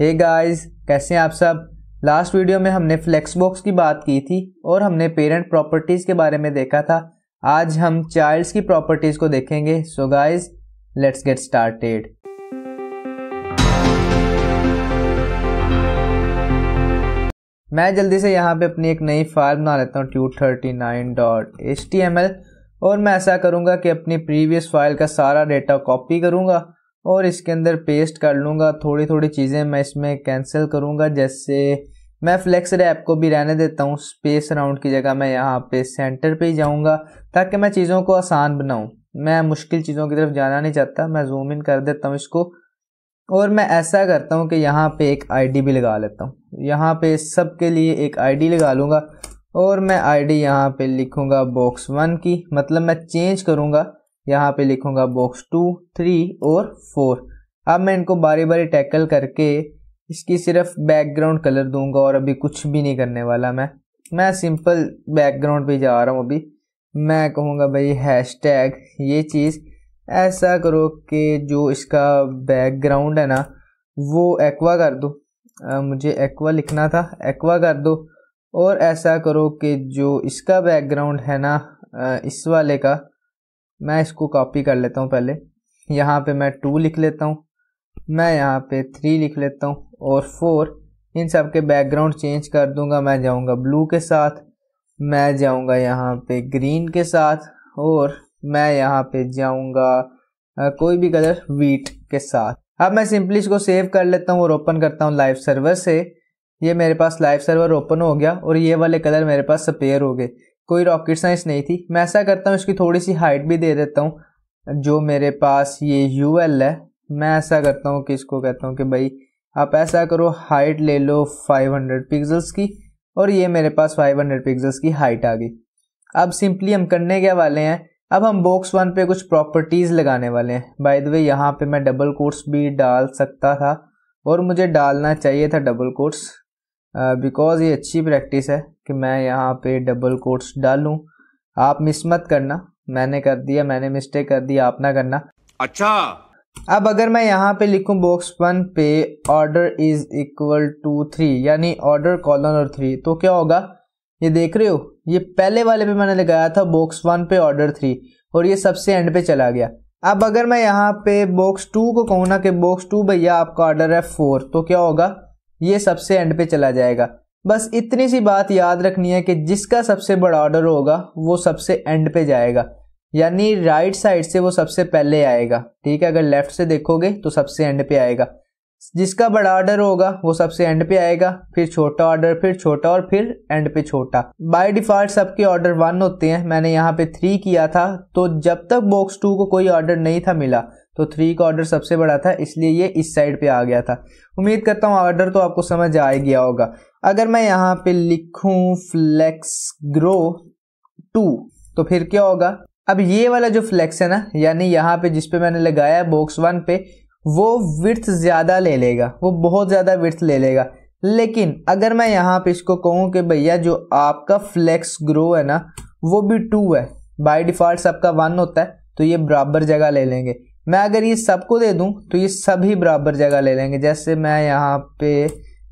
हे hey guys कैसे हैं आप सब लास्ट वीडियो में हमने फ्लेक्स बॉक्स की बात की थी और हमने पेरेंट प्रॉपर्टीज़ के बारे में देखा था आज हम चाइल्ड्स की प्रॉपर्टीज़ को देखेंगे so guys let's get started मैं जल्दी से यहाँ पे अपनी एक नई फाइल बना लेता हूँ two thirty nine dot H T M L और मैं ऐसा करूंगा कि अपनी प्रीवियस फाइल का सारा डेटा कॉपी करूंगा और इसके अंदर पेस्ट कर लूँगा थोड़ी थोड़ी चीज़ें मैं इसमें कैंसिल करूँगा जैसे मैं फ्लेक्स रैप को भी रहने देता हूँ स्पेस राउंड की जगह मैं यहाँ पे सेंटर पे ही जाऊँगा ताकि मैं चीज़ों को आसान बनाऊँ मैं मुश्किल चीज़ों की तरफ जाना नहीं चाहता मैं जूम इन कर देता हूँ इसको और मैं ऐसा करता हूँ कि यहाँ पे एक आईडी भी लगा लेता हूँ यहाँ पे के लिए एक आईडी लगा लूँगा और मैं आईडी यहाँ पर लिखूँगा बॉक्स वन की मतलब मैं चेंज करूँगा यहाँ पे लिखूंगा बॉक्स टू थ्री और फोर अब मैं इनको बारी बारी टैकल करके इसकी सिर्फ बैकग्राउंड कलर दूंगा और अभी कुछ भी नहीं करने वाला मैं मैं सिंपल बैकग्राउंड पे जा रहा हूँ अभी मैं कहूँगा भाई हैश टैग ये चीज़ ऐसा करो कि जो इसका बैकग्राउंड है ना वो एक्वा कर दो आ, मुझे एक्वा लिखना था एक्वा कर दो और ऐसा करो कि जो इसका बैकग्राउंड है ना इस वाले का मैं इसको कॉपी कर लेता हूँ पहले यहाँ पे मैं टू लिख लेता हूँ मैं यहाँ पे थ्री लिख लेता हूँ और फोर इन सब के बैकग्राउंड चेंज कर दूंगा मैं जाऊँगा ब्लू के साथ मैं जाऊँगा यहाँ पे ग्रीन के साथ और मैं यहाँ पे जाऊँगा कोई भी कलर वीट के साथ अब मैं सिंपली इसको सेव कर लेता हूँ और ओपन करता हूँ लाइव सर्वर से ये मेरे पास लाइव सर्वर ओपन हो गया और ये वाले कलर मेरे पास स्पेयर हो गए कोई रॉकेट साइंस नहीं थी मैं ऐसा करता हूँ इसकी थोड़ी सी हाइट भी दे देता हूँ जो मेरे पास ये यू एल है मैं ऐसा करता हूँ कि इसको कहता हूँ कि भाई आप ऐसा करो हाइट ले लो 500 पिक्सल्स की और ये मेरे पास 500 पिक्सल्स की हाइट आ गई अब सिंपली हम करने क्या वाले हैं अब हम बॉक्स वन पे कुछ प्रॉपर्टीज़ लगाने वाले हैं बाय द वे यहाँ पे मैं डबल कोट्स भी डाल सकता था और मुझे डालना चाहिए था डबल कोट्स बिकॉज़ uh, ये अच्छी प्रैक्टिस है कि मैं यहाँ पे डबल कोट्स डालूँ आप मिस मत करना मैंने कर दिया मैंने मिस्टेक कर दी आप ना करना अच्छा अब अगर मैं यहाँ पे लिखूँ बॉक्स वन पे order is equal to three यानी ऑर्डर कॉलन और थ्री तो क्या होगा ये देख रहे हो ये पहले वाले पे मैंने लगाया था बॉक्स वन पे ऑर्डर थ्री और ये सबसे एंड पे चला गया अब अगर मैं यहाँ पे बॉक्स टू को कहूँ ना कि बॉक्स टू भैया आपका ऑर्डर है फोर तो क्या होगा ये सबसे एंड पे चला जाएगा बस इतनी सी बात याद रखनी है कि जिसका सबसे बड़ा ऑर्डर होगा वो सबसे एंड पे जाएगा यानी राइट साइड से वो सबसे पहले आएगा ठीक है अगर लेफ्ट से देखोगे तो सबसे एंड पे आएगा जिसका बड़ा ऑर्डर होगा वो सबसे एंड पे आएगा फिर छोटा ऑर्डर फिर छोटा और फिर एंड पे छोटा बाय डिफॉल्ट सबके ऑर्डर वन होते हैं मैंने यहाँ पे थ्री किया था तो जब तक बॉक्स टू को कोई ऑर्डर नहीं था मिला तो थ्री का ऑर्डर सबसे बड़ा था इसलिए ये इस साइड पे आ गया था उम्मीद करता हूँ ऑर्डर तो आपको समझ आ गया होगा अगर मैं यहाँ पे लिखूँ फ्लेक्स ग्रो टू तो फिर क्या होगा अब ये वाला जो फ्लेक्स है ना यानी यहाँ पे जिस पे मैंने लगाया है बॉक्स वन पे वो विर्थ ज़्यादा ले लेगा वो बहुत ज़्यादा विर्थ ले लेगा लेकिन अगर मैं यहाँ पे इसको कहूँ कि भैया जो आपका फ्लेक्स ग्रो है ना वो भी टू है बाय डिफ़ॉल्ट सबका वन होता है तो ये बराबर जगह ले लेंगे मैं अगर ये सबको दे दूं तो ये सभी बराबर जगह ले लेंगे जैसे मैं यहाँ पे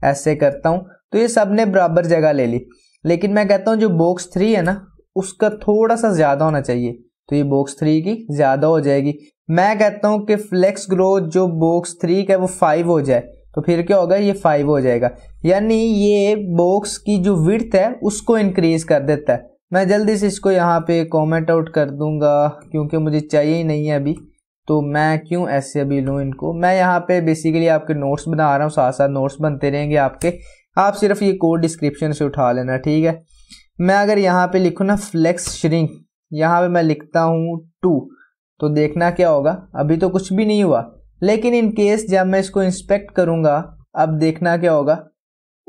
ऐसे करता हूँ तो ये सब ने बराबर जगह ले ली लेकिन मैं कहता हूँ जो बॉक्स थ्री है ना उसका थोड़ा सा ज़्यादा होना चाहिए तो ये बॉक्स थ्री की ज़्यादा हो जाएगी मैं कहता हूँ कि फ्लेक्स ग्रोथ जो बॉक्स थ्री का वो फाइव हो जाए तो फिर क्या होगा ये फाइव हो जाएगा यानी ये बॉक्स की जो विर्थ है उसको इंक्रीज कर देता है मैं जल्दी से इसको यहाँ पे कमेंट आउट कर दूंगा क्योंकि मुझे चाहिए ही नहीं है अभी तो मैं क्यों ऐसे अभी लूँ इनको मैं यहाँ पे बेसिकली आपके नोट्स बना रहा हूँ साथ साथ नोट्स बनते रहेंगे आपके आप सिर्फ ये कोड डिस्क्रिप्शन से उठा लेना ठीक है मैं अगर यहाँ पे लिखूँ ना फ्लेक्स श्रिंक यहाँ पे मैं लिखता हूँ टू तो देखना क्या होगा अभी तो कुछ भी नहीं हुआ लेकिन इन केस जब मैं इसको इंस्पेक्ट करूँगा अब देखना क्या होगा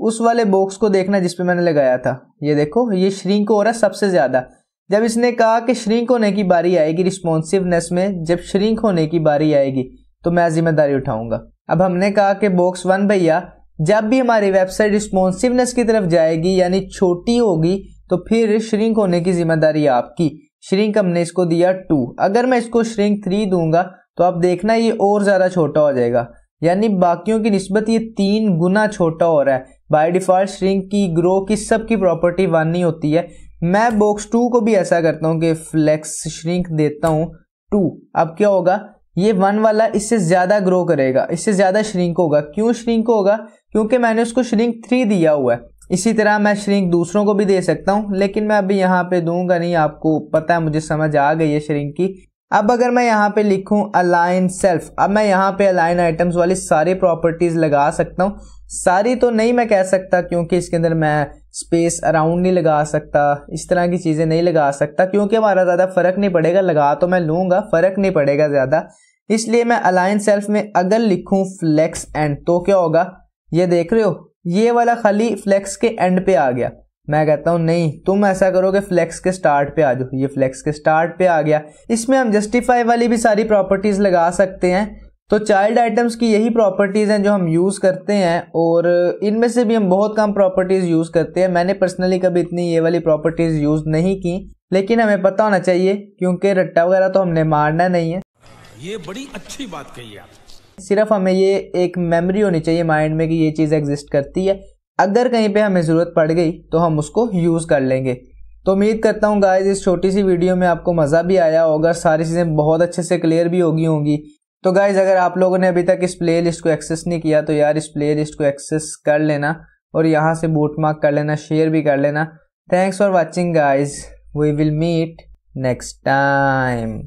उस वाले बॉक्स को देखना जिसपे मैंने लगाया था ये देखो ये श्रिंक हो रहा है सबसे ज़्यादा जब इसने कहा कि श्रिंक होने की बारी आएगी रिस्पॉन्सिवनेस में जब श्रिंक होने की बारी आएगी तो मैं जिम्मेदारी उठाऊंगा अब हमने कहा कि बॉक्स वन भैया जब भी हमारी वेबसाइट रिस्पॉन्सिवनेस की तरफ जाएगी यानी छोटी होगी तो फिर श्रिंक होने की जिम्मेदारी आपकी श्रिंक हमने इसको दिया टू अगर मैं इसको श्रिंक थ्री दूंगा तो आप देखना ये और ज़्यादा छोटा हो जाएगा यानी बाकियों की नस्बत ये तीन गुना छोटा हो रहा है बाय डिफ़ॉल्ट श्रिंक की ग्रो की सबकी प्रॉपर्टी वन ही होती है मैं बॉक्स टू को भी ऐसा करता हूँ कि फ्लेक्स श्रिंक देता हूँ टू अब क्या होगा ये वन वाला इससे ज़्यादा ग्रो करेगा इससे ज़्यादा श्रिंक होगा क्यों श्रिंक होगा क्योंकि मैंने उसको श्रिंक थ्री दिया हुआ है इसी तरह मैं श्रिंक दूसरों को भी दे सकता हूँ लेकिन मैं अभी यहाँ पे दूंगा नहीं आपको पता है मुझे समझ आ गई है श्रिंक की अब अगर मैं यहाँ पे लिखूँ अलाइन सेल्फ अब मैं यहाँ पे अलाइन आइटम्स वाली सारी प्रॉपर्टीज़ लगा सकता हूँ सारी तो नहीं मैं कह सकता क्योंकि इसके अंदर मैं स्पेस अराउंड नहीं लगा सकता इस तरह की चीज़ें नहीं लगा सकता क्योंकि हमारा ज़्यादा फ़र्क नहीं पड़ेगा लगा तो मैं लूँगा फ़र्क नहीं पड़ेगा ज़्यादा इसलिए मैं अलाइन सेल्फ में अगर लिखूँ फ्लैक्स एंड तो क्या होगा ये देख रहे हो ये वाला खाली फ्लैक्स के एंड पे आ गया मैं कहता हूँ नहीं तुम ऐसा करो कि फ्लैक्स के स्टार्ट पे आ जाओ ये फ्लैक्स के स्टार्ट पे आ गया इसमें हम जस्टिफाई वाली भी सारी प्रॉपर्टीज़ लगा सकते हैं तो चाइल्ड आइटम्स की यही प्रॉपर्टीज़ हैं जो हम यूज़ करते हैं और इनमें से भी हम बहुत कम प्रॉपर्टीज़ यूज़ करते हैं मैंने पर्सनली कभी इतनी ये वाली प्रॉपर्टीज़ यूज़ नहीं की लेकिन हमें पता होना चाहिए क्योंकि रट्टा वगैरह तो हमने मारना नहीं है ये बड़ी अच्छी बात कही आप सिर्फ हमें ये एक मेमोरी होनी चाहिए माइंड में कि ये चीज़ एग्जिस्ट करती है अगर कहीं पे हमें ज़रूरत पड़ गई तो हम उसको यूज़ कर लेंगे तो उम्मीद करता हूँ गाइज इस छोटी सी वीडियो में आपको मज़ा भी आया होगा सारी चीज़ें बहुत अच्छे से क्लियर भी होगी होंगी तो गाइज अगर आप लोगों ने अभी तक इस प्ले लिस्ट को एक्सेस नहीं किया तो यार इस प्ले लिस्ट को एक्सेस कर लेना और यहाँ से बूट मार्क कर लेना शेयर भी कर लेना thanks for watching guys we will meet next time